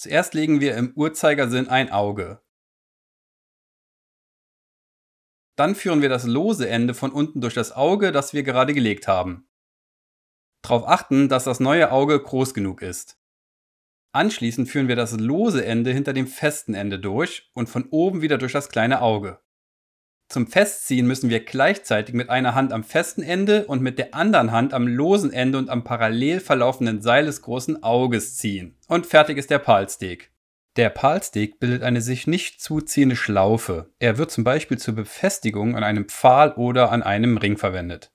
Zuerst legen wir im Uhrzeigersinn ein Auge. Dann führen wir das lose Ende von unten durch das Auge, das wir gerade gelegt haben. Darauf achten, dass das neue Auge groß genug ist. Anschließend führen wir das lose Ende hinter dem festen Ende durch und von oben wieder durch das kleine Auge. Zum Festziehen müssen wir gleichzeitig mit einer Hand am festen Ende und mit der anderen Hand am losen Ende und am parallel verlaufenden Seil des großen Auges ziehen. Und fertig ist der Palsteg. Der Palsteg bildet eine sich nicht zuziehende Schlaufe. Er wird zum Beispiel zur Befestigung an einem Pfahl oder an einem Ring verwendet.